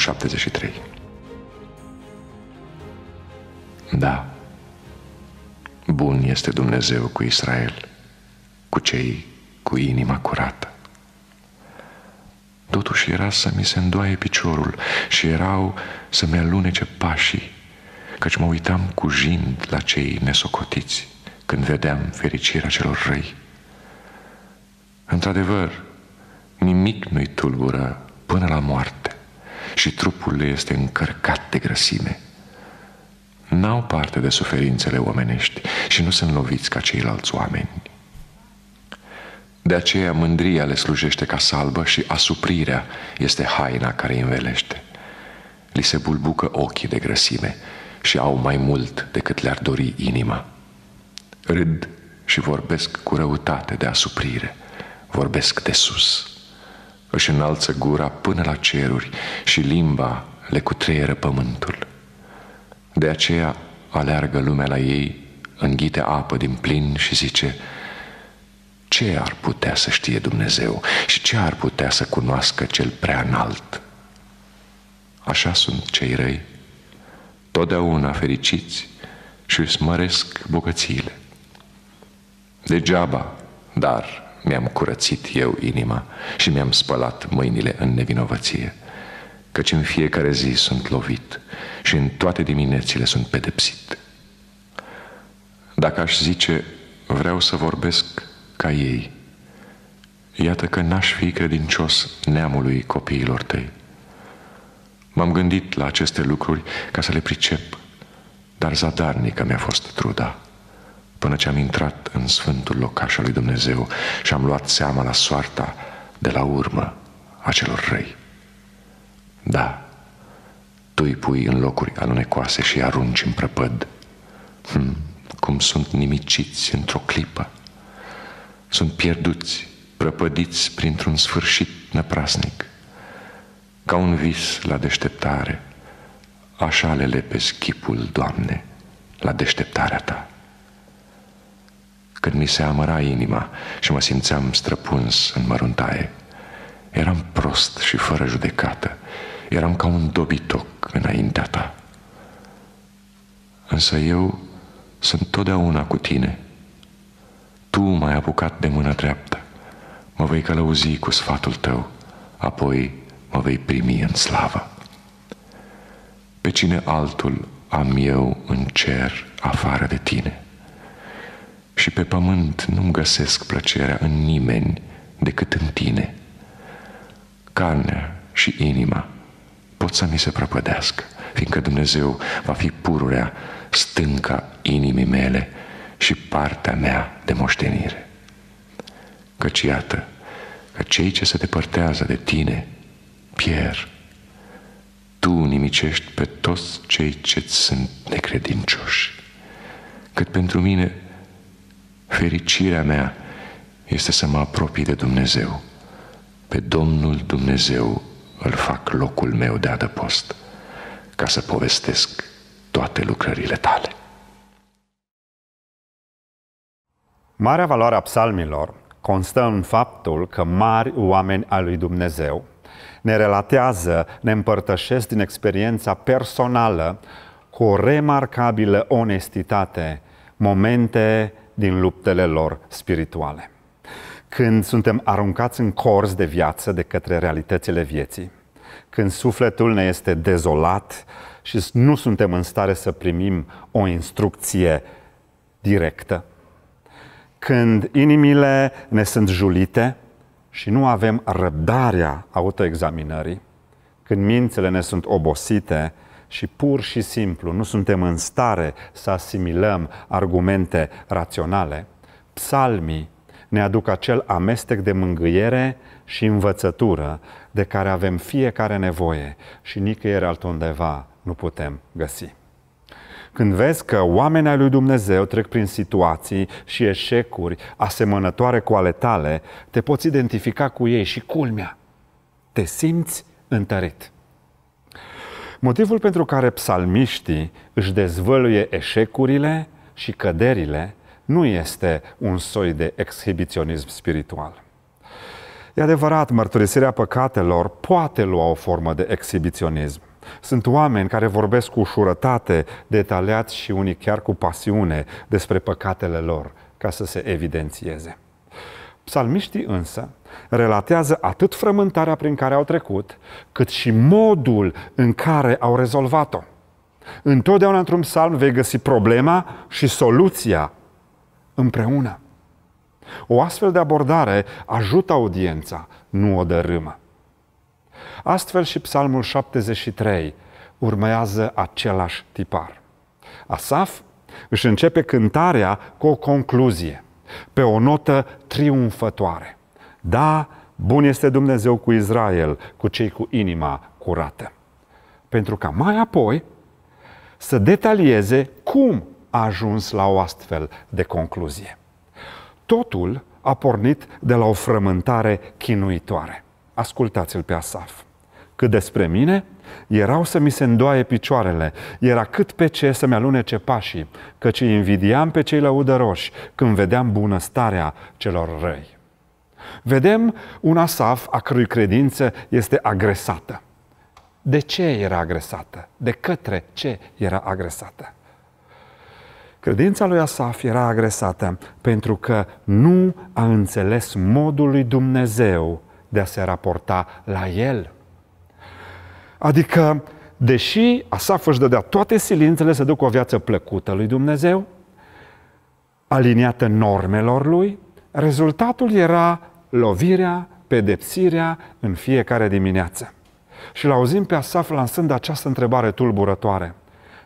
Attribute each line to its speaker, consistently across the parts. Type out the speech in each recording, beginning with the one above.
Speaker 1: 73. Da, bun este Dumnezeu cu Israel, cu cei cu inima curată. Totuși era să mi se îndoaie piciorul și erau să-mi alunece pașii, căci mă uitam cu jind la cei nesocotiți când vedeam fericirea celor răi. Într-adevăr, nimic nu-i tulbură până la moarte și trupul lui este încărcat de grăsime. N-au parte de suferințele omenești și nu sunt loviți ca ceilalți oameni. De aceea mândria le slujește ca salbă și asuprirea este haina care îi învelește. Li se bulbucă ochii de grăsime și au mai mult decât le-ar dori inima. Râd și vorbesc cu răutate de asuprire, vorbesc de sus își înalță gura până la ceruri și limba le cutreieră pământul. De aceea aleargă lumea la ei, înghite apă din plin și zice, ce ar putea să știe Dumnezeu și ce ar putea să cunoască cel prea înalt? Așa sunt cei răi, totdeauna fericiți și își măresc bogățiile. Degeaba, dar mi-am curățit eu inima și mi-am spălat mâinile în nevinovăție, căci în fiecare zi sunt lovit și în toate diminețile sunt pedepsit. Dacă aș zice, vreau să vorbesc ca ei, iată că n-aș fi credincios neamului copiilor tăi. M-am gândit la aceste lucruri ca să le pricep, dar zadarnică mi-a fost truda până ce am intrat în sfântul locaș al lui Dumnezeu și am luat seama la soarta de la urmă a celor răi. Da, tu îi pui în locuri alunecoase și îi arunci în prăpăd. Hm, cum sunt nimiciți într-o clipă. Sunt pierduți, prăpădiți printr-un sfârșit năprasnic. Ca un vis la deșteptare, așa le lepezi chipul, Doamne, la deșteptarea Ta când mi se amăra inima și mă simțeam străpuns în măruntaie. Eram prost și fără judecată, eram ca un dobitoc înaintea ta. Însă eu sunt totdeauna cu tine. Tu m-ai apucat de mână dreaptă, mă vei călăuzi cu sfatul tău, apoi mă vei primi în slavă. Pe cine altul am eu în cer afară de tine? și pe pământ nu-mi găsesc plăcerea în nimeni decât în tine. Carnea și inima pot să mi se prăpădească, fiindcă Dumnezeu va fi pururea, stânca inimii mele și partea mea de moștenire. Căci iată că cei ce se depărtează de tine pierd. Tu nimicești pe toți cei ce sunt necredincioși. Cât pentru mine, Fericirea mea este să mă apropii de Dumnezeu. Pe Domnul Dumnezeu îl fac locul meu de adăpost, ca să povestesc toate lucrările tale.
Speaker 2: Marea valoare a psalmilor constă în faptul că mari oameni al lui Dumnezeu ne relatează, ne împărtășesc din experiența personală cu o remarcabilă onestitate, momente din luptele lor spirituale. Când suntem aruncați în corzi de viață de către realitățile vieții, când sufletul ne este dezolat și nu suntem în stare să primim o instrucție directă, când inimile ne sunt julite și nu avem răbdarea autoexaminării, când mințele ne sunt obosite și pur și simplu nu suntem în stare să asimilăm argumente raționale, psalmii ne aduc acel amestec de mângâiere și învățătură de care avem fiecare nevoie și nicăieri altundeva nu putem găsi. Când vezi că oamenii lui Dumnezeu trec prin situații și eșecuri asemănătoare cu ale tale, te poți identifica cu ei și culmea. Te simți întărit. Motivul pentru care psalmiștii își dezvăluie eșecurile și căderile nu este un soi de exhibiționism spiritual. E adevărat, mărturisirea păcatelor poate lua o formă de exhibiționism. Sunt oameni care vorbesc cu ușurătate, detaliat și unii chiar cu pasiune despre păcatele lor, ca să se evidențieze. Psalmiștii însă relatează atât frământarea prin care au trecut, cât și modul în care au rezolvat-o. Întotdeauna într-un psalm vei găsi problema și soluția împreună. O astfel de abordare ajută audiența, nu o dărâmă. Astfel și psalmul 73 urmează același tipar. Asaf își începe cântarea cu o concluzie – pe o notă triumfătoare. Da, bun este Dumnezeu cu Israel, cu cei cu inima curată. Pentru ca mai apoi să detalieze cum a ajuns la o astfel de concluzie. Totul a pornit de la o frământare chinuitoare. Ascultați-l pe Asaf. Cât despre mine, erau să mi se îndoaie picioarele, era cât pe ce să-mi alunece pașii, căci îi invidiam pe cei lăudăroși când vedeam bunăstarea celor răi. Vedem un Asaf a cărui credință este agresată. De ce era agresată? De către ce era agresată? Credința lui Asaf era agresată pentru că nu a înțeles modul lui Dumnezeu de a se raporta la el. Adică, deși Asaf își dădea toate silințele să ducă o viață plăcută lui Dumnezeu, aliniată normelor lui, rezultatul era lovirea, pedepsirea în fiecare dimineață. Și l-auzim pe Asaf lansând această întrebare tulburătoare.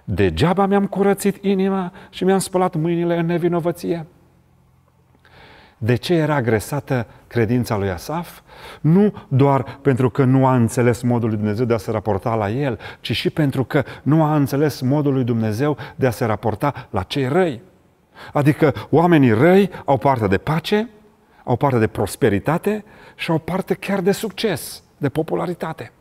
Speaker 2: Degeaba mi-am curățit inima și mi-am spălat mâinile în nevinovăție. De ce era agresată credința lui Asaf? Nu doar pentru că nu a înțeles modul lui Dumnezeu de a se raporta la el, ci și pentru că nu a înțeles modul lui Dumnezeu de a se raporta la cei răi. Adică oamenii răi au parte de pace, au parte de prosperitate și au parte chiar de succes, de popularitate.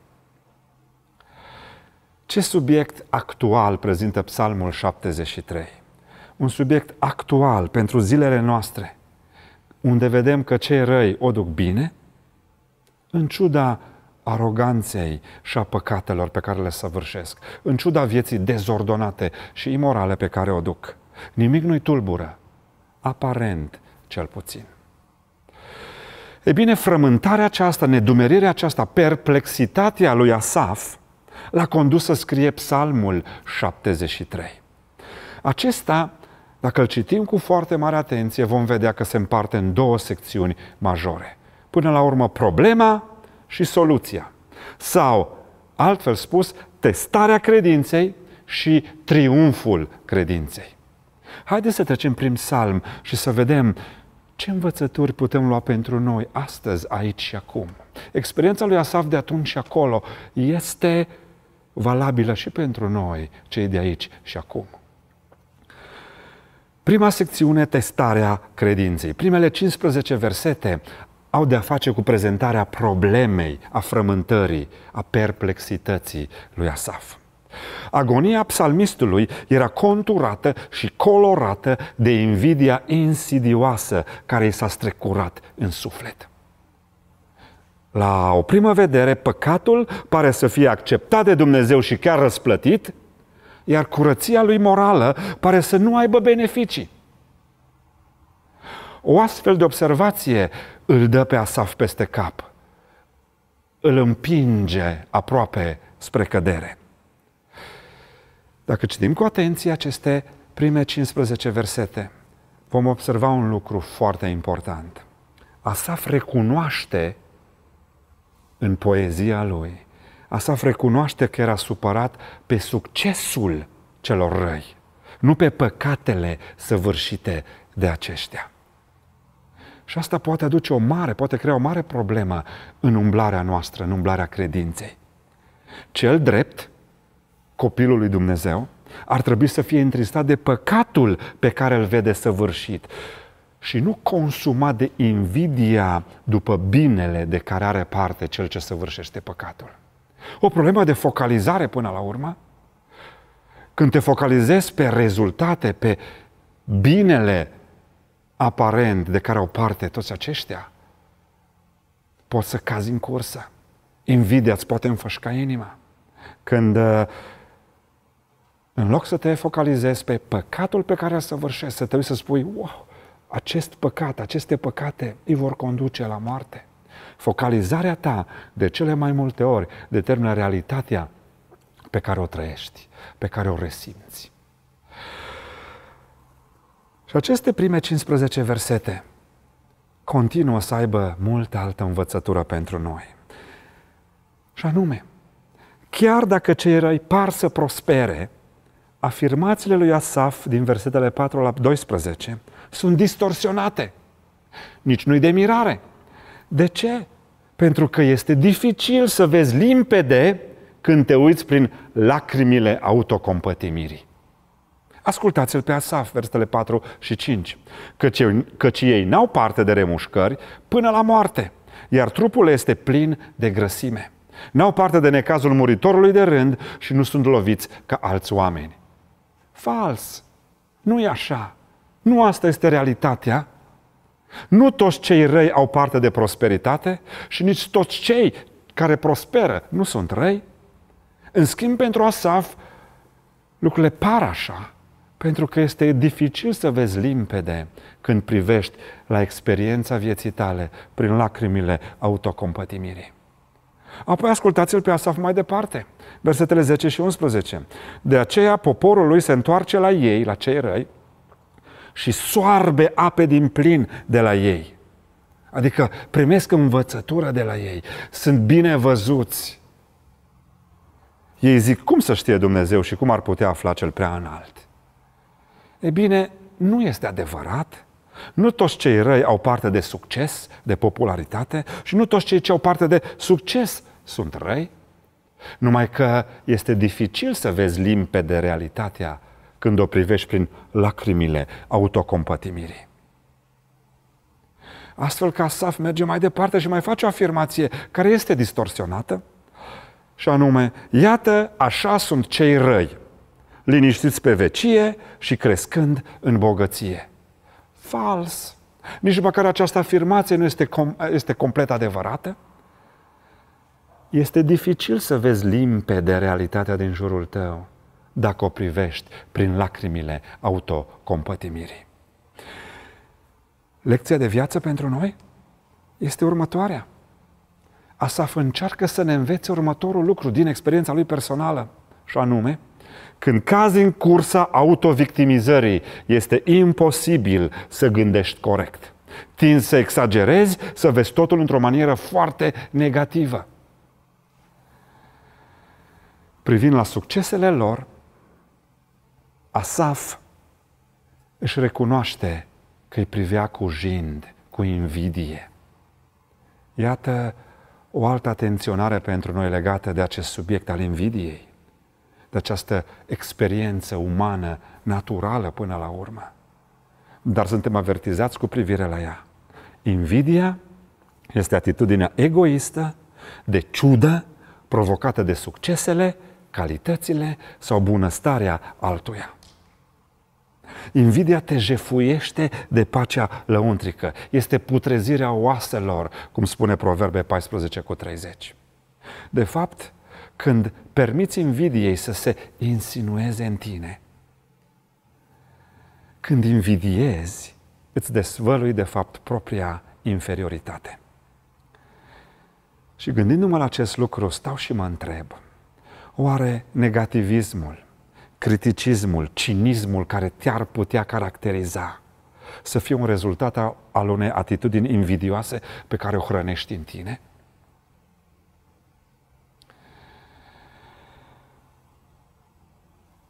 Speaker 2: Ce subiect actual prezintă Psalmul 73? Un subiect actual pentru zilele noastre – unde vedem că cei răi o duc bine, în ciuda aroganței și a păcatelor pe care le săvârșesc, în ciuda vieții dezordonate și imorale pe care o duc. Nimic nu-i tulbură, aparent cel puțin. E bine, frământarea aceasta, nedumerirea aceasta, perplexitatea lui Asaf, l-a condus să scrie psalmul 73. Acesta dacă îl citim cu foarte mare atenție, vom vedea că se împarte în două secțiuni majore. Până la urmă, problema și soluția. Sau, altfel spus, testarea credinței și triumful credinței. Haideți să trecem prin psalm și să vedem ce învățături putem lua pentru noi astăzi, aici și acum. Experiența lui Asaf de atunci și acolo este valabilă și pentru noi, cei de aici și acum. Prima secțiune, testarea credinței. Primele 15 versete au de-a face cu prezentarea problemei, a frământării, a perplexității lui Asaf. Agonia psalmistului era conturată și colorată de invidia insidioasă care i s-a strecurat în suflet. La o primă vedere, păcatul pare să fie acceptat de Dumnezeu și chiar răsplătit, iar curăția lui morală pare să nu aibă beneficii. O astfel de observație îl dă pe Asaf peste cap, îl împinge aproape spre cădere. Dacă citim cu atenție aceste prime 15 versete, vom observa un lucru foarte important. Asaf recunoaște în poezia lui Asaf recunoaște că era supărat pe succesul celor răi, nu pe păcatele săvârșite de aceștia. Și asta poate aduce o mare, poate crea o mare problemă în umblarea noastră, în umblarea credinței. Cel drept, copilul lui Dumnezeu, ar trebui să fie întristat de păcatul pe care îl vede săvârșit și nu consumat de invidia după binele de care are parte cel ce săvârșește păcatul. O problemă de focalizare până la urmă. Când te focalizezi pe rezultate, pe binele aparent de care au parte toți aceștia, poți să cazi în cursă. Invidia îți poate înfășca inima. Când uh, în loc să te focalizezi pe păcatul pe care îl săvârșesc, să te uiți să spui, wow, acest păcat, aceste păcate îi vor conduce la moarte. Focalizarea ta de cele mai multe ori determină realitatea pe care o trăiești, pe care o resimți. Și aceste prime 15 versete continuă să aibă multă altă învățătură pentru noi. Și anume, chiar dacă cei răi par să prospere, afirmațiile lui Asaf din versetele 4 la 12 sunt distorsionate. Nici nu-i de mirare. De ce? Pentru că este dificil să vezi limpede când te uiți prin lacrimile autocompătimirii. Ascultați-l pe Asaf, versetele 4 și 5. Căci, eu, căci ei n-au parte de remușcări până la moarte, iar trupul este plin de grăsime. N-au parte de necazul muritorului de rând și nu sunt loviți ca alți oameni. Fals! Nu e așa! Nu asta este realitatea nu toți cei răi au parte de prosperitate și nici toți cei care prosperă nu sunt răi. În schimb, pentru Asaf, lucrurile par așa, pentru că este dificil să vezi limpede când privești la experiența vieții tale prin lacrimile autocompătimirii. Apoi ascultați-l pe Asaf mai departe, versetele 10 și 11. De aceea poporul lui se întoarce la ei, la cei răi, și soarbe ape din plin de la ei. Adică primesc învățătura de la ei, sunt bine văzuți. Ei zic, cum să știe Dumnezeu și cum ar putea afla cel prea înalt? E bine, nu este adevărat. Nu toți cei răi au parte de succes, de popularitate și nu toți cei ce au parte de succes sunt răi. Numai că este dificil să vezi limpede realitatea când o privești prin lacrimile autocompătimirii. Astfel că Asaf merge mai departe și mai face o afirmație care este distorsionată și anume, iată, așa sunt cei răi, liniștiți pe vecie și crescând în bogăție. Fals! Nici măcar această afirmație nu este, com- este complet adevărată. Este dificil să vezi limpede realitatea din jurul tău dacă o privești prin lacrimile autocompătimirii. Lecția de viață pentru noi este următoarea. Asaf încearcă să ne învețe următorul lucru din experiența lui personală, și anume, când cazi în cursa autovictimizării, este imposibil să gândești corect. Tin să exagerezi, să vezi totul într-o manieră foarte negativă. Privind la succesele lor, Asaf își recunoaște că îi privea cu jind, cu invidie. Iată o altă atenționare pentru noi legată de acest subiect al invidiei, de această experiență umană, naturală până la urmă. Dar suntem avertizați cu privire la ea. Invidia este atitudinea egoistă, de ciudă, provocată de succesele, calitățile sau bunăstarea altuia. Invidia te jefuiește de pacea lăuntrică. Este putrezirea oaselor, cum spune Proverbe 14 cu 30. De fapt, când permiți invidiei să se insinueze în tine, când invidiezi, îți desvălui de fapt propria inferioritate. Și gândindu-mă la acest lucru, stau și mă întreb, oare negativismul, criticismul, cinismul care te-ar putea caracteriza să fie un rezultat al unei atitudini invidioase pe care o hrănești în tine?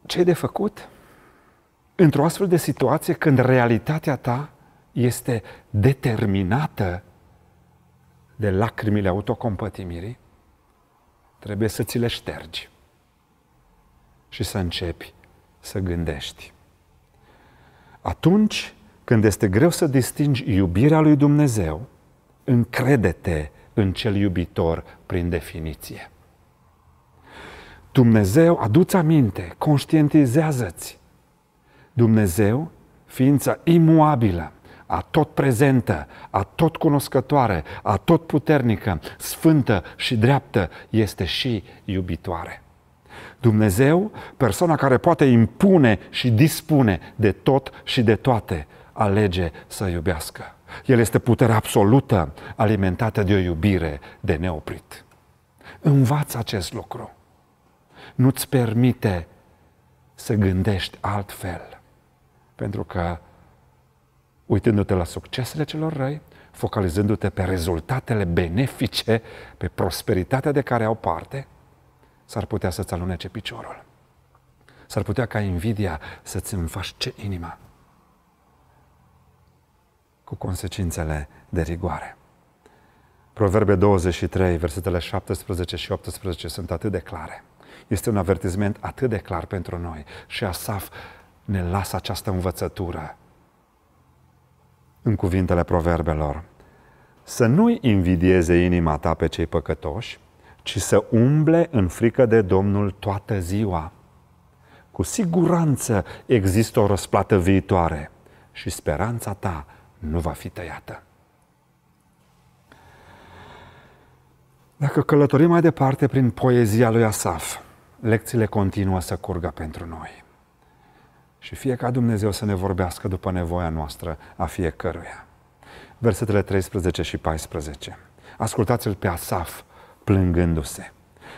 Speaker 2: Ce e de făcut? Într-o astfel de situație, când realitatea ta este determinată de lacrimile autocompătimirii, trebuie să ți le ștergi și să începi să gândești. Atunci când este greu să distingi iubirea lui Dumnezeu, încrede-te în cel iubitor prin definiție. Dumnezeu, aduți aminte, conștientizează-ți. Dumnezeu, ființa imuabilă, a tot prezentă, a tot cunoscătoare, a tot puternică, sfântă și dreaptă, este și iubitoare. Dumnezeu, persoana care poate impune și dispune de tot și de toate, alege să iubească. El este puterea absolută alimentată de o iubire de neoprit. Învață acest lucru. Nu-ți permite să gândești altfel. Pentru că, uitându-te la succesele celor răi, focalizându-te pe rezultatele benefice, pe prosperitatea de care au parte, s-ar putea să-ți alunece piciorul. S-ar putea ca invidia să-ți înfașce inima cu consecințele de rigoare. Proverbe 23, versetele 17 și 18 sunt atât de clare. Este un avertisment atât de clar pentru noi și Asaf ne lasă această învățătură în cuvintele proverbelor. Să nu-i invidieze inima ta pe cei păcătoși, ci să umble în frică de Domnul toată ziua. Cu siguranță există o răsplată viitoare și speranța ta nu va fi tăiată. Dacă călătorim mai departe prin poezia lui Asaf, lecțiile continuă să curgă pentru noi. Și fie ca Dumnezeu să ne vorbească după nevoia noastră a fiecăruia. Versetele 13 și 14. Ascultați-l pe Asaf, plângându-se.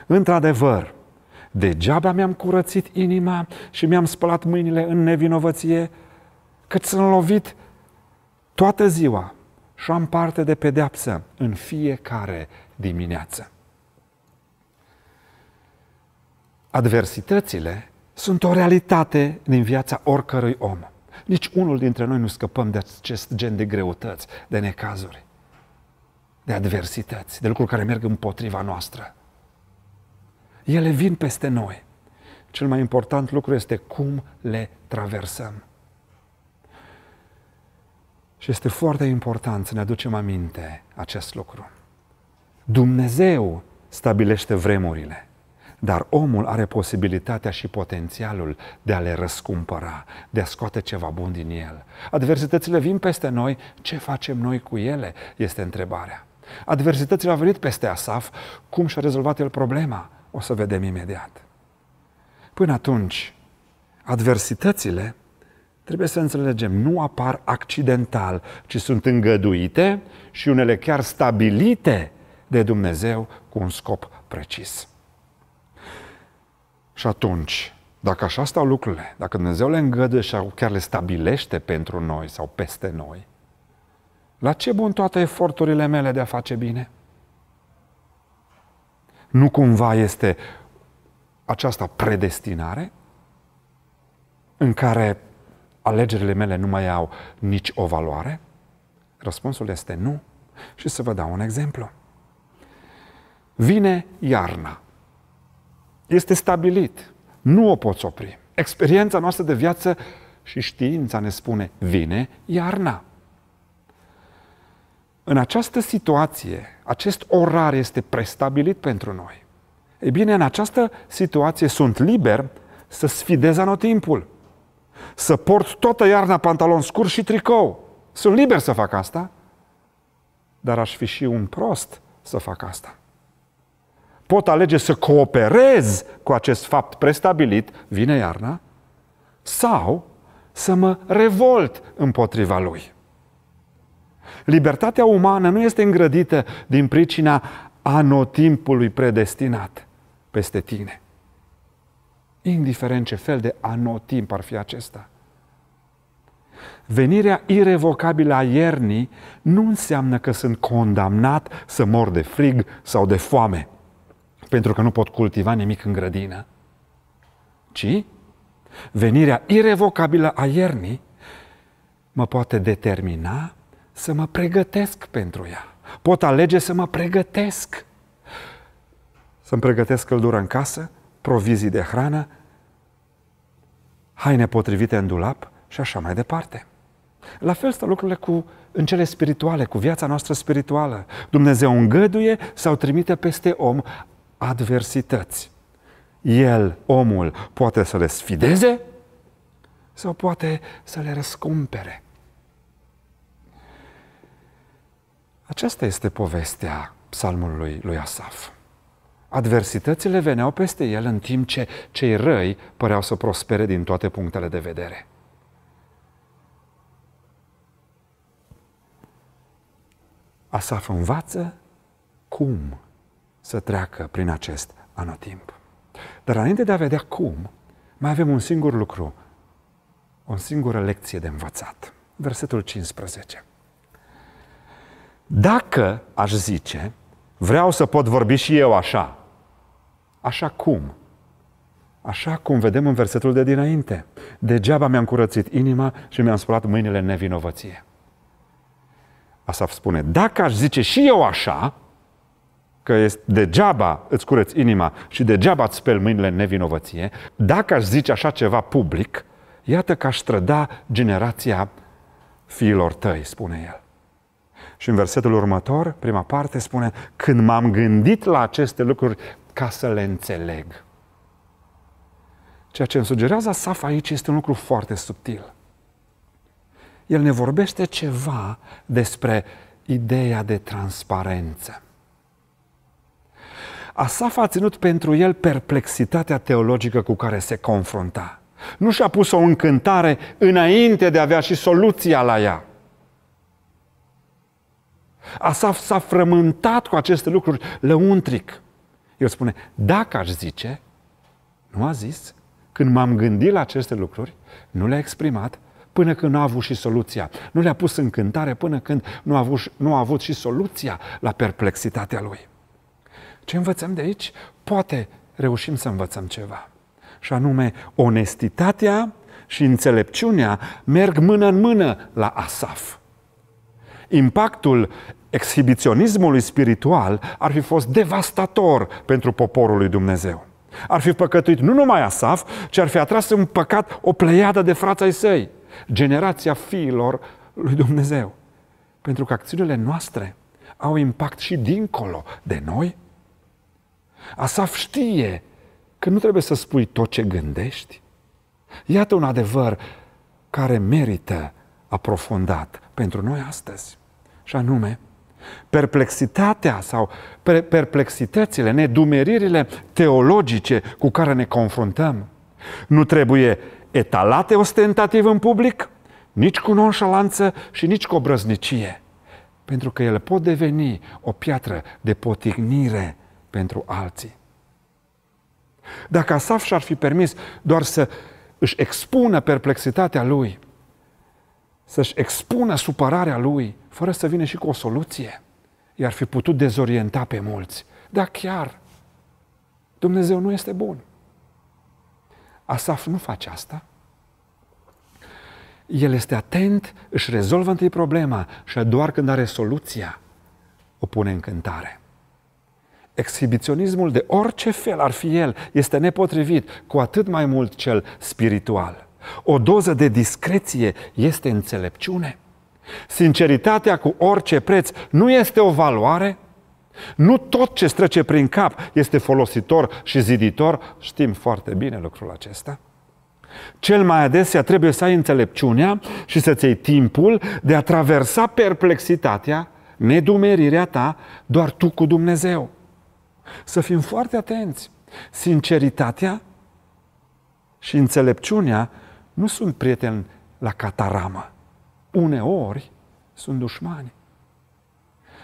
Speaker 2: Într-adevăr, degeaba mi-am curățit inima și mi-am spălat mâinile în nevinovăție, cât sunt lovit toată ziua și am parte de pedeapsă în fiecare dimineață. Adversitățile sunt o realitate din viața oricărui om. Nici unul dintre noi nu scăpăm de acest gen de greutăți, de necazuri de adversități, de lucruri care merg împotriva noastră. Ele vin peste noi. Cel mai important lucru este cum le traversăm. Și este foarte important să ne aducem aminte acest lucru. Dumnezeu stabilește vremurile, dar omul are posibilitatea și potențialul de a le răscumpăra, de a scoate ceva bun din el. Adversitățile vin peste noi, ce facem noi cu ele? Este întrebarea. Adversitățile au venit peste Asaf, cum și-a rezolvat el problema, o să vedem imediat. Până atunci, adversitățile trebuie să înțelegem, nu apar accidental, ci sunt îngăduite și unele chiar stabilite de Dumnezeu cu un scop precis. Și atunci, dacă așa stau lucrurile, dacă Dumnezeu le îngăduie și chiar le stabilește pentru noi sau peste noi, la ce bun toate eforturile mele de a face bine? Nu cumva este aceasta predestinare în care alegerile mele nu mai au nici o valoare? Răspunsul este nu. Și să vă dau un exemplu. Vine iarna. Este stabilit. Nu o poți opri. Experiența noastră de viață și știința ne spune, vine iarna. În această situație, acest orar este prestabilit pentru noi. Ei bine, în această situație sunt liber să sfidez anotimpul, să port toată iarna pantalon scurt și tricou. Sunt liber să fac asta, dar aș fi și un prost să fac asta. Pot alege să cooperez cu acest fapt prestabilit, vine iarna, sau să mă revolt împotriva lui. Libertatea umană nu este îngrădită din pricina anotimpului predestinat peste tine. Indiferent ce fel de anotimp ar fi acesta. Venirea irevocabilă a iernii nu înseamnă că sunt condamnat să mor de frig sau de foame, pentru că nu pot cultiva nimic în grădină, ci venirea irevocabilă a iernii mă poate determina să mă pregătesc pentru ea. Pot alege să mă pregătesc. Să-mi pregătesc căldură în casă, provizii de hrană, haine potrivite în dulap și așa mai departe. La fel stau lucrurile cu, în cele spirituale, cu viața noastră spirituală. Dumnezeu îngăduie sau trimite peste om adversități. El, omul, poate să le sfideze sau poate să le răscumpere. Aceasta este povestea psalmului lui Asaf. Adversitățile veneau peste el în timp ce cei răi păreau să prospere din toate punctele de vedere. Asaf învață cum să treacă prin acest anotimp. Dar înainte de a vedea cum, mai avem un singur lucru, o singură lecție de învățat. Versetul 15. Dacă aș zice, vreau să pot vorbi și eu așa, așa cum? Așa cum vedem în versetul de dinainte. Degeaba mi-am curățit inima și mi-am spălat mâinile în nevinovăție. Asaf spune, dacă aș zice și eu așa, că este degeaba îți curăți inima și degeaba îți speli mâinile în nevinovăție, dacă aș zice așa ceva public, iată că aș trăda generația fiilor tăi, spune el. Și în versetul următor, prima parte, spune, când m-am gândit la aceste lucruri ca să le înțeleg. Ceea ce îmi sugerează Asaf aici este un lucru foarte subtil. El ne vorbește ceva despre ideea de transparență. Asaf a ținut pentru el perplexitatea teologică cu care se confrunta. Nu și-a pus o încântare înainte de a avea și soluția la ea. Asaf s-a frământat cu aceste lucruri lăuntric. El spune, dacă aș zice, nu a zis, când m-am gândit la aceste lucruri, nu le-a exprimat, până când nu a avut și soluția. Nu le-a pus în cântare până când nu a avut, nu a avut și soluția la perplexitatea lui. Ce învățăm de aici? Poate reușim să învățăm ceva. Și anume, onestitatea și înțelepciunea merg mână în mână la Asaf. Impactul exhibiționismului spiritual ar fi fost devastator pentru poporul lui Dumnezeu. Ar fi păcătuit nu numai Asaf, ci ar fi atras în păcat o pleiadă de frații săi, generația fiilor lui Dumnezeu. Pentru că acțiunile noastre au impact și dincolo de noi. Asaf știe că nu trebuie să spui tot ce gândești. Iată un adevăr care merită aprofundat pentru noi astăzi. Și anume, perplexitatea sau perplexitățile, nedumeririle teologice cu care ne confruntăm nu trebuie etalate ostentativ în public, nici cu nonșalanță și nici cu obrăznicie, pentru că ele pot deveni o piatră de potignire pentru alții. Dacă Asaf și-ar fi permis doar să își expună perplexitatea lui, să-și expună supărarea lui fără să vină și cu o soluție, i-ar fi putut dezorienta pe mulți. Dar chiar Dumnezeu nu este bun. Asaf nu face asta. El este atent, își rezolvă întâi problema și doar când are soluția, o pune în cântare. Exhibiționismul de orice fel ar fi el este nepotrivit, cu atât mai mult cel spiritual. O doză de discreție este înțelepciune. Sinceritatea cu orice preț nu este o valoare. Nu tot ce strece prin cap este folositor și ziditor. Știm foarte bine lucrul acesta. Cel mai adesea trebuie să ai înțelepciunea și să-ți iei timpul de a traversa perplexitatea, nedumerirea ta, doar tu cu Dumnezeu. Să fim foarte atenți. Sinceritatea și înțelepciunea nu sunt prieteni la cataramă. Uneori sunt dușmani.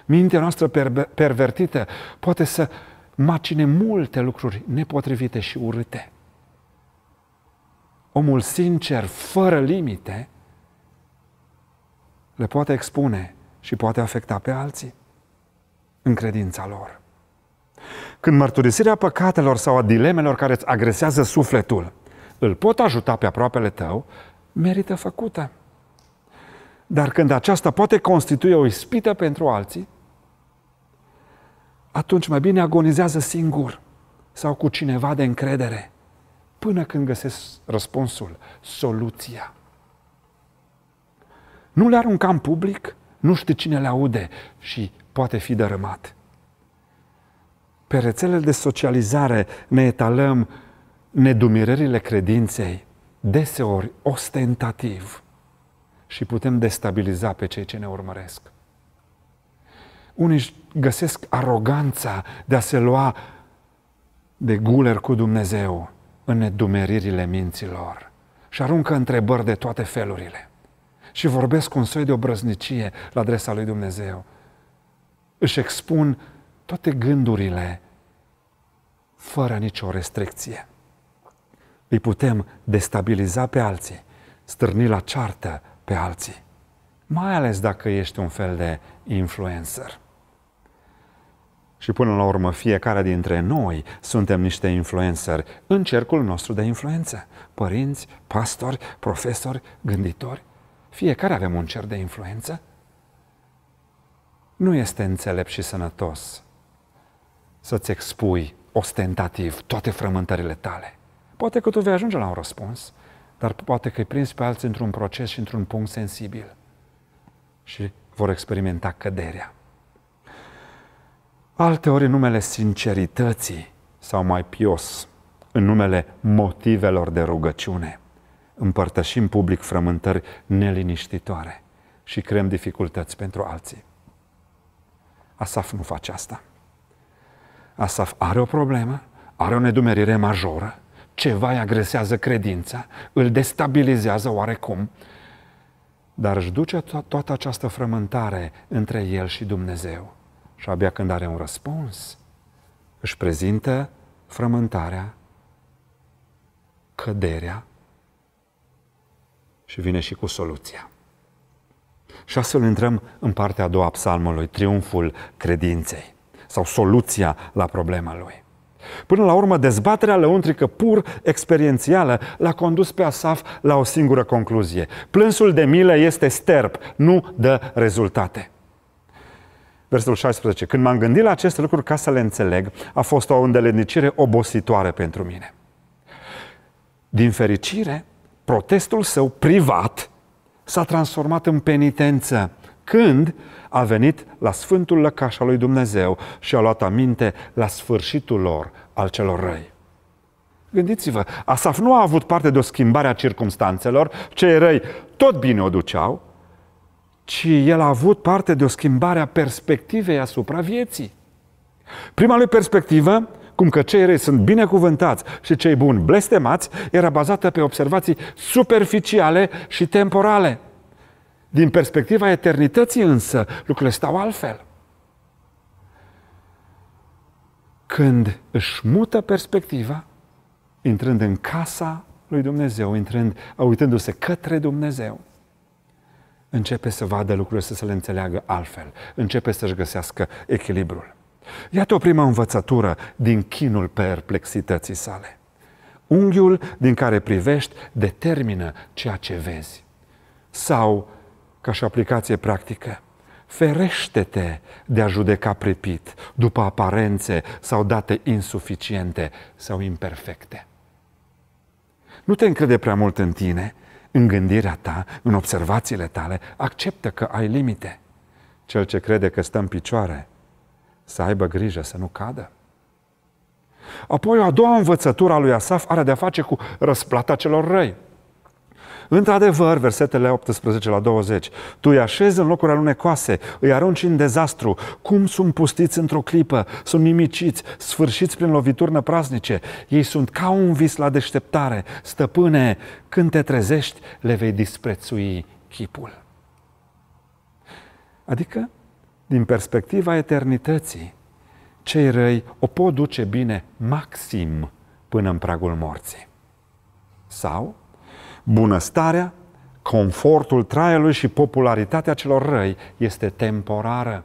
Speaker 2: Mintea noastră pervertită poate să macine multe lucruri nepotrivite și urâte. Omul sincer, fără limite, le poate expune și poate afecta pe alții în credința lor. Când mărturisirea păcatelor sau a dilemelor care îți agresează sufletul îl pot ajuta pe aproapele tău, merită făcută. Dar când aceasta poate constitui o ispită pentru alții, atunci mai bine agonizează singur sau cu cineva de încredere până când găsesc răspunsul, soluția. Nu le arunca în public, nu știi cine le aude și poate fi dărâmat. Pe rețelele de socializare ne etalăm nedumirările credinței deseori ostentativ și putem destabiliza pe cei ce ne urmăresc. Unii găsesc aroganța de a se lua de guler cu Dumnezeu în nedumeririle minților și aruncă întrebări de toate felurile și vorbesc cu un soi de obrăznicie la adresa lui Dumnezeu. Își expun toate gândurile fără nicio restricție îi putem destabiliza pe alții, stârni la ceartă pe alții, mai ales dacă ești un fel de influencer. Și până la urmă, fiecare dintre noi suntem niște influenceri în cercul nostru de influență. Părinți, pastori, profesori, gânditori. Fiecare avem un cer de influență. Nu este înțelept și sănătos să-ți expui ostentativ toate frământările tale Poate că tu vei ajunge la un răspuns, dar poate că îi prinzi pe alții într-un proces și într-un punct sensibil. Și vor experimenta căderea. ori, în numele sincerității sau mai pios, în numele motivelor de rugăciune, împărtășim public frământări neliniștitoare și creăm dificultăți pentru alții. Asaf nu face asta. Asaf are o problemă, are o nedumerire majoră, ceva îi agresează credința, îl destabilizează oarecum, dar își duce to- toată această frământare între el și Dumnezeu. Și abia când are un răspuns, își prezintă frământarea, căderea și vine și cu soluția. Și astfel intrăm în partea a doua a psalmului, triumful credinței sau soluția la problema lui. Până la urmă, dezbaterea lăuntrică pur experiențială l-a condus pe Asaf la o singură concluzie. Plânsul de milă este sterp, nu dă rezultate. Versetul 16. Când m-am gândit la aceste lucruri ca să le înțeleg, a fost o îndelenicire obositoare pentru mine. Din fericire, protestul său privat s-a transformat în penitență, când a venit la sfântul lăcaș al lui Dumnezeu și a luat aminte la sfârșitul lor al celor răi. Gândiți-vă, Asaf nu a avut parte de o schimbare a circumstanțelor, cei răi tot bine o duceau, ci el a avut parte de o schimbare a perspectivei asupra vieții. Prima lui perspectivă, cum că cei răi sunt binecuvântați și cei buni blestemați, era bazată pe observații superficiale și temporale – din perspectiva eternității însă, lucrurile stau altfel. Când își mută perspectiva, intrând în casa lui Dumnezeu, intrând, uitându-se către Dumnezeu, începe să vadă lucrurile, să se le înțeleagă altfel, începe să-și găsească echilibrul. Iată o prima învățătură din chinul perplexității sale. Unghiul din care privești determină ceea ce vezi. Sau ca și aplicație practică. Ferește-te de a judeca pripit după aparențe sau date insuficiente sau imperfecte. Nu te încrede prea mult în tine, în gândirea ta, în observațiile tale, acceptă că ai limite. Cel ce crede că stă în picioare, să aibă grijă să nu cadă. Apoi, o a doua învățătură a lui Asaf are de-a face cu răsplata celor răi. Într-adevăr, versetele 18 la 20, tu îi așezi în locuri alunecoase, îi arunci în dezastru, cum sunt pustiți într-o clipă, sunt nimiciți, sfârșiți prin lovituri năprasnice, ei sunt ca un vis la deșteptare, stăpâne, când te trezești, le vei disprețui chipul. Adică, din perspectiva eternității, cei răi o pot duce bine maxim până în pragul morții. Sau, Bunăstarea, confortul traiului și popularitatea celor răi este temporară.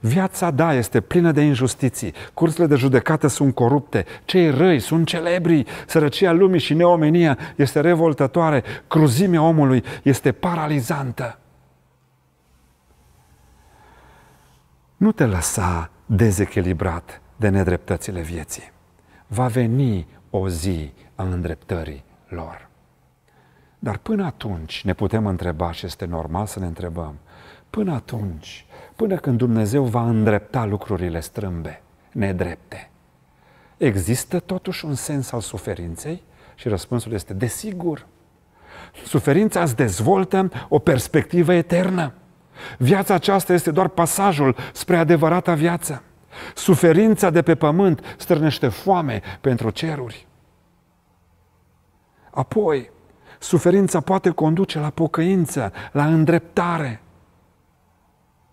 Speaker 2: Viața, da, este plină de injustiții, cursurile de judecată sunt corupte, cei răi sunt celebri, sărăcia lumii și neomenia este revoltătoare, cruzimea omului este paralizantă. Nu te lăsa dezechilibrat de nedreptățile vieții. Va veni o zi a îndreptării lor. Dar până atunci ne putem întreba și este normal să ne întrebăm, până atunci, până când Dumnezeu va îndrepta lucrurile strâmbe, nedrepte, există totuși un sens al suferinței? Și răspunsul este, desigur, suferința îți dezvoltă o perspectivă eternă. Viața aceasta este doar pasajul spre adevărata viață. Suferința de pe pământ strânește foame pentru ceruri. Apoi, Suferința poate conduce la pocăință, la îndreptare.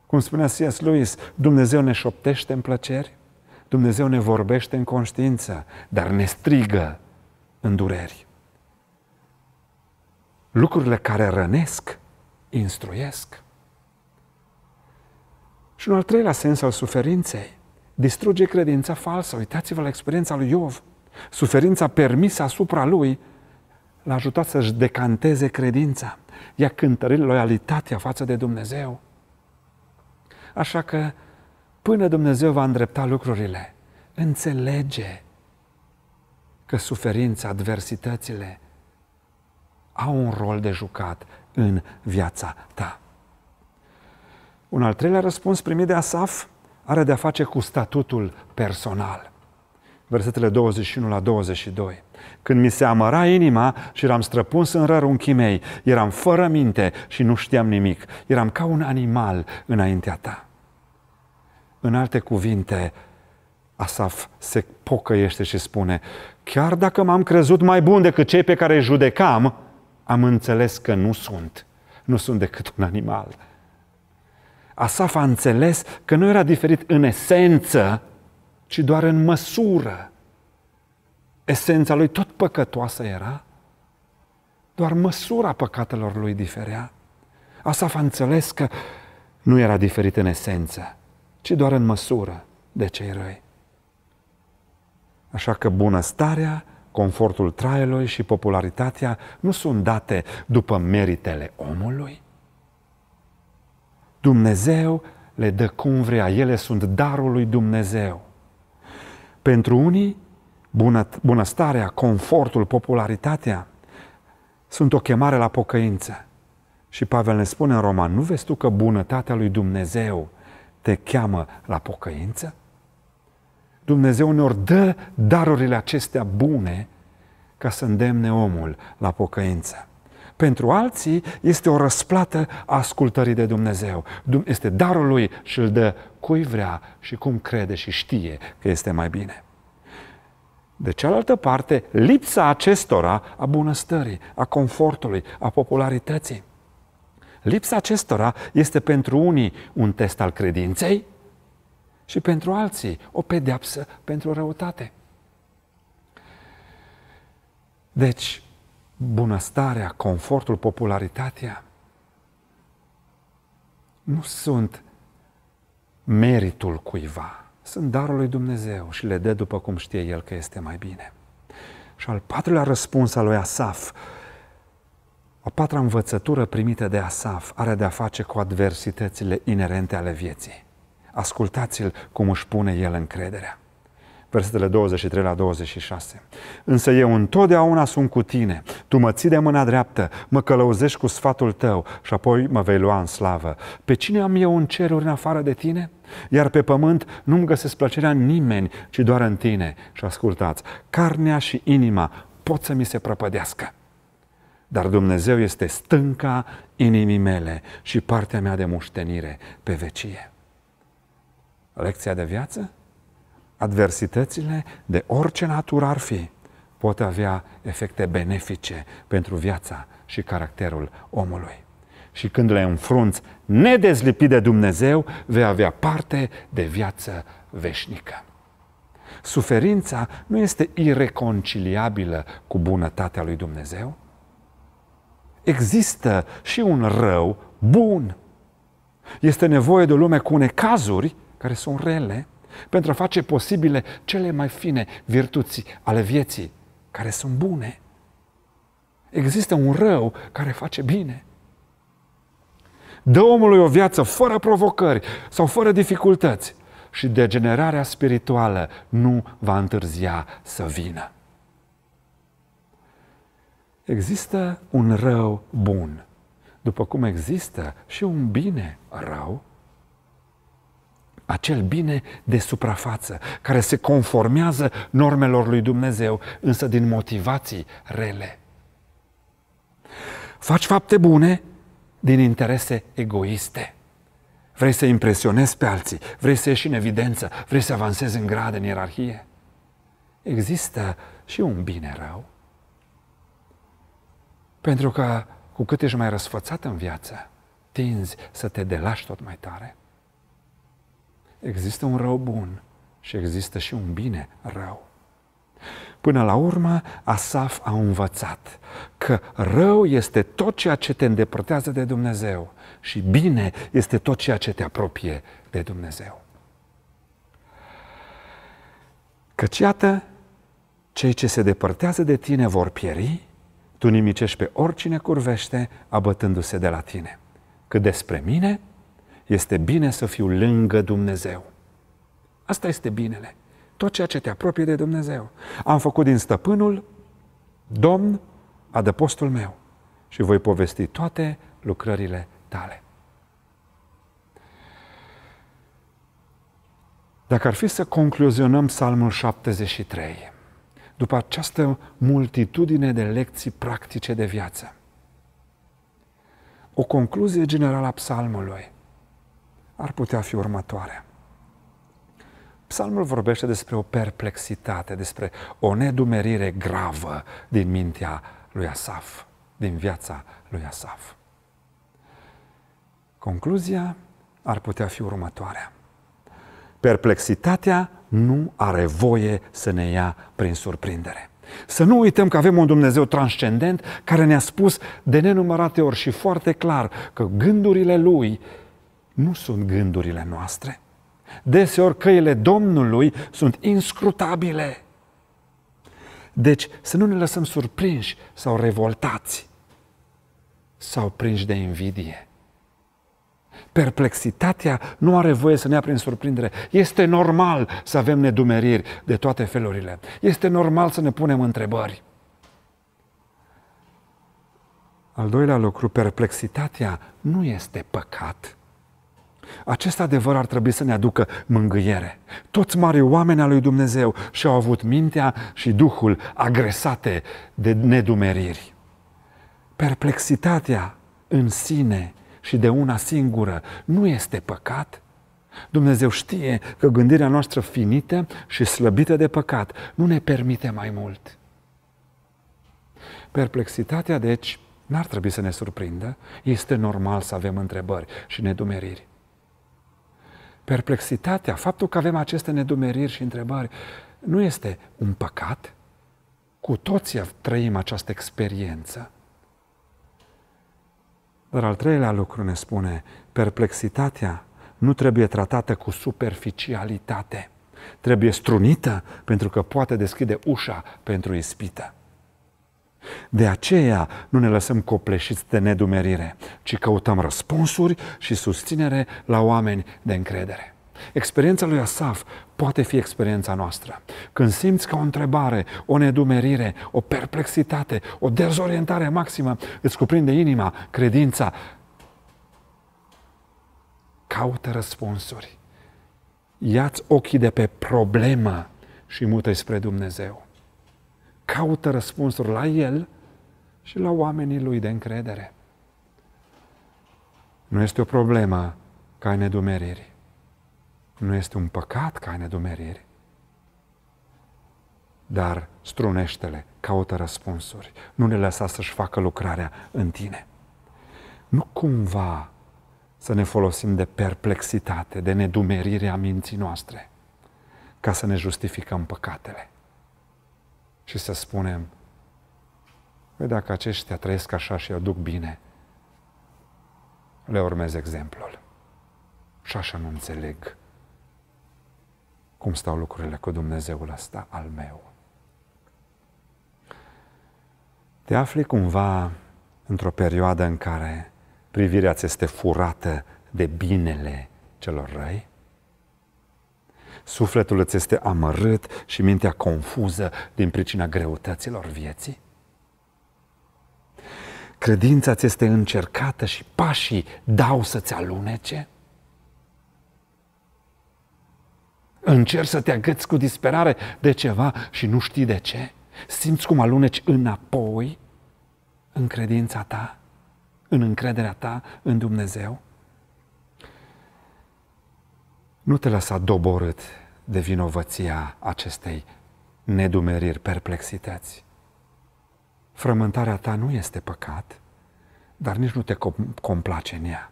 Speaker 2: Cum spunea C.S. Lewis, Dumnezeu ne șoptește în plăceri, Dumnezeu ne vorbește în conștiință, dar ne strigă în dureri. Lucrurile care rănesc, instruiesc. Și un al treilea sens al suferinței, distruge credința falsă. Uitați-vă la experiența lui Iov. Suferința permisă asupra lui l-a ajutat să-și decanteze credința, i-a cântărit loialitatea față de Dumnezeu. Așa că, până Dumnezeu va îndrepta lucrurile, înțelege că suferința, adversitățile au un rol de jucat în viața ta. Un al treilea răspuns primit de Asaf are de-a face cu statutul personal versetele 21 la 22. Când mi se amăra inima și eram străpuns în rărunchii mei, eram fără minte și nu știam nimic, eram ca un animal înaintea ta. În alte cuvinte, Asaf se pocăiește și spune, chiar dacă m-am crezut mai bun decât cei pe care îi judecam, am înțeles că nu sunt, nu sunt decât un animal. Asaf a înțeles că nu era diferit în esență ci doar în măsură. Esența lui tot păcătoasă era, doar măsura păcatelor lui diferea. Asaf a înțeles că nu era diferit în esență, ci doar în măsură de cei răi. Așa că bunăstarea, confortul traielui și popularitatea nu sunt date după meritele omului. Dumnezeu le dă cum vrea, ele sunt darul lui Dumnezeu. Pentru unii, bună, bunăstarea, confortul, popularitatea sunt o chemare la pocăință. Și Pavel ne spune în Roman, nu vezi tu că bunătatea lui Dumnezeu te cheamă la pocăință? Dumnezeu uneori dă darurile acestea bune ca să îndemne omul la pocăință. Pentru alții este o răsplată a ascultării de Dumnezeu. Este darul lui și îl dă cui vrea și cum crede și știe că este mai bine. De cealaltă parte, lipsa acestora a bunăstării, a confortului, a popularității. Lipsa acestora este pentru unii un test al credinței și pentru alții o pedeapsă pentru răutate. Deci, bunăstarea, confortul, popularitatea nu sunt meritul cuiva, sunt darul lui Dumnezeu și le dă după cum știe El că este mai bine. Și al patrulea răspuns al lui Asaf, a patra învățătură primită de Asaf are de-a face cu adversitățile inerente ale vieții. Ascultați-l cum își pune el încrederea versetele 23 la 26. Însă eu întotdeauna sunt cu tine, tu mă ții de mâna dreaptă, mă călăuzești cu sfatul tău și apoi mă vei lua în slavă. Pe cine am eu în ceruri în afară de tine? Iar pe pământ nu-mi găsesc plăcerea nimeni, ci doar în tine. Și ascultați, carnea și inima pot să mi se prăpădească. Dar Dumnezeu este stânca inimii mele și partea mea de muștenire pe vecie. Lecția de viață? Adversitățile, de orice natură ar fi, pot avea efecte benefice pentru viața și caracterul omului. Și când le înfrunți nedezlipit de Dumnezeu, vei avea parte de viață veșnică. Suferința nu este ireconciliabilă cu bunătatea lui Dumnezeu? Există și un rău bun. Este nevoie de o lume cu unecazuri care sunt rele, pentru a face posibile cele mai fine virtuți ale vieții, care sunt bune. Există un rău care face bine. Dă omului o viață fără provocări sau fără dificultăți și degenerarea spirituală nu va întârzia să vină. Există un rău bun, după cum există și un bine rău acel bine de suprafață, care se conformează normelor lui Dumnezeu, însă din motivații rele. Faci fapte bune din interese egoiste. Vrei să impresionezi pe alții, vrei să ieși în evidență, vrei să avansezi în grade, în ierarhie. Există și un bine rău. Pentru că cu cât ești mai răsfățat în viață, tinzi să te delași tot mai tare. Există un rău bun și există și un bine rău. Până la urmă, Asaf a învățat că rău este tot ceea ce te îndepărtează de Dumnezeu și bine este tot ceea ce te apropie de Dumnezeu. Căci iată, cei ce se depărtează de tine vor pieri, tu nimicești pe oricine curvește, abătându-se de la tine. Cât despre mine, este bine să fiu lângă Dumnezeu. Asta este binele. Tot ceea ce te apropie de Dumnezeu. Am făcut din stăpânul Domn adăpostul meu și voi povesti toate lucrările tale. Dacă ar fi să concluzionăm Psalmul 73, după această multitudine de lecții practice de viață, o concluzie generală a Psalmului – ar putea fi următoarea. Psalmul vorbește despre o perplexitate, despre o nedumerire gravă din mintea lui Asaf, din viața lui Asaf. Concluzia ar putea fi următoarea. Perplexitatea nu are voie să ne ia prin surprindere. Să nu uităm că avem un Dumnezeu transcendent care ne-a spus de nenumărate ori și foarte clar că gândurile Lui nu sunt gândurile noastre. Deseori căile Domnului sunt inscrutabile. Deci să nu ne lăsăm surprinși sau revoltați sau prinși de invidie. Perplexitatea nu are voie să ne ia prin surprindere. Este normal să avem nedumeriri de toate felurile. Este normal să ne punem întrebări. Al doilea lucru, perplexitatea nu este păcat. Acest adevăr ar trebui să ne aducă mângâiere. Toți mari oameni al lui Dumnezeu și-au avut mintea și duhul agresate de nedumeriri. Perplexitatea în sine și de una singură nu este păcat, Dumnezeu știe că gândirea noastră finită și slăbită de păcat nu ne permite mai mult. Perplexitatea, deci, n-ar trebui să ne surprindă. Este normal să avem întrebări și nedumeriri perplexitatea, faptul că avem aceste nedumeriri și întrebări, nu este un păcat? Cu toții trăim această experiență. Dar al treilea lucru ne spune, perplexitatea nu trebuie tratată cu superficialitate. Trebuie strunită pentru că poate deschide ușa pentru ispită. De aceea nu ne lăsăm copleșiți de nedumerire, ci căutăm răspunsuri și susținere la oameni de încredere. Experiența lui Asaf poate fi experiența noastră. Când simți că o întrebare, o nedumerire, o perplexitate, o dezorientare maximă îți cuprinde inima, credința, caută răspunsuri. Iați ochii de pe problemă și mută spre Dumnezeu caută răspunsuri la el și la oamenii lui de încredere. Nu este o problemă ca ai nedumeriri. Nu este un păcat ca ai nedumeriri. Dar strunește-le, caută răspunsuri. Nu le lăsa să-și facă lucrarea în tine. Nu cumva să ne folosim de perplexitate, de a minții noastre, ca să ne justificăm păcatele și să spunem, că păi dacă aceștia trăiesc așa și aduc bine, le urmez exemplul. Și așa nu înțeleg cum stau lucrurile cu Dumnezeul ăsta al meu. Te afli cumva într-o perioadă în care privirea ți este furată de binele celor răi? Sufletul îți este amărât și mintea confuză din pricina greutăților vieții? Credința ți este încercată și pașii dau să-ți alunece? Încerci să te agăți cu disperare de ceva și nu știi de ce? Simți cum aluneci înapoi în credința ta, în încrederea ta în Dumnezeu? Nu te lăsa doborât de vinovăția acestei nedumeriri, perplexități. Frământarea ta nu este păcat, dar nici nu te complace în ea.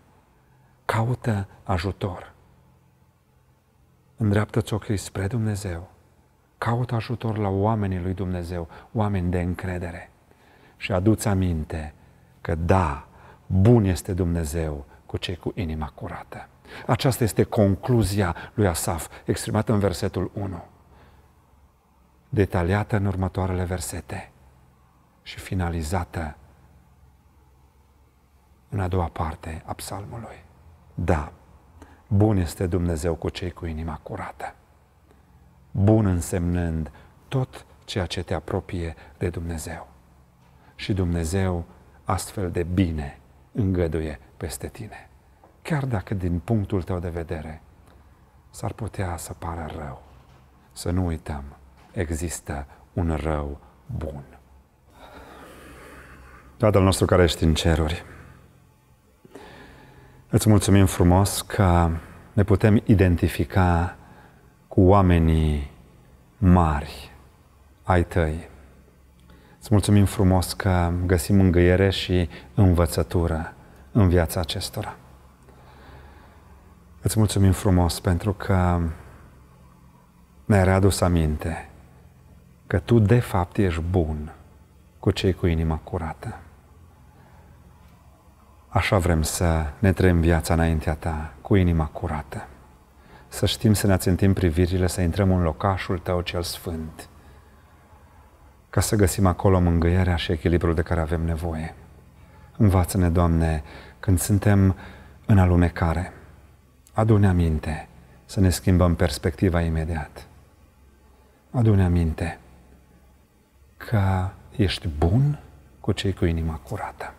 Speaker 2: Caută ajutor. Îndreaptă-ți ochii spre Dumnezeu. Caută ajutor la oamenii lui Dumnezeu, oameni de încredere. Și aduți aminte că da, bun este Dumnezeu cu cei cu inima curată. Aceasta este concluzia lui Asaf, exprimată în versetul 1, detaliată în următoarele versete și finalizată în a doua parte a psalmului. Da, bun este Dumnezeu cu cei cu inima curată. Bun însemnând tot ceea ce te apropie de Dumnezeu. Și Dumnezeu astfel de bine îngăduie peste tine chiar dacă din punctul tău de vedere s-ar putea să pară rău. Să nu uităm, există un rău bun. Tatăl nostru care ești în ceruri, îți mulțumim frumos că ne putem identifica cu oamenii mari ai tăi. Îți mulțumim frumos că găsim îngăiere și învățătură în viața acestora. Îți mulțumim frumos pentru că ne-ai readus aminte că Tu de fapt ești bun cu cei cu inima curată. Așa vrem să ne trăim viața înaintea Ta, cu inima curată. Să știm să ne ațintim privirile, să intrăm în locașul Tău cel sfânt, ca să găsim acolo mângâierea și echilibrul de care avem nevoie. Învață-ne, Doamne, când suntem în alunecare – Adune aminte să ne schimbăm perspectiva imediat. Adune aminte că ești bun cu cei cu inima curată.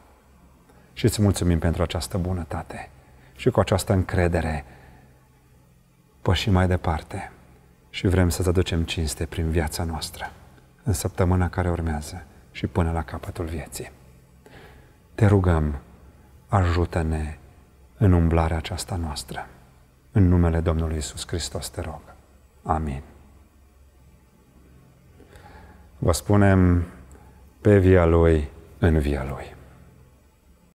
Speaker 2: Și îți mulțumim pentru această bunătate și cu această încredere pășim mai departe și vrem să-ți aducem cinste prin viața noastră în săptămâna care urmează și până la capătul vieții. Te rugăm, ajută-ne în umblarea aceasta noastră. În numele Domnului Isus Hristos te rog. Amin. Vă spunem pe via Lui, în via Lui.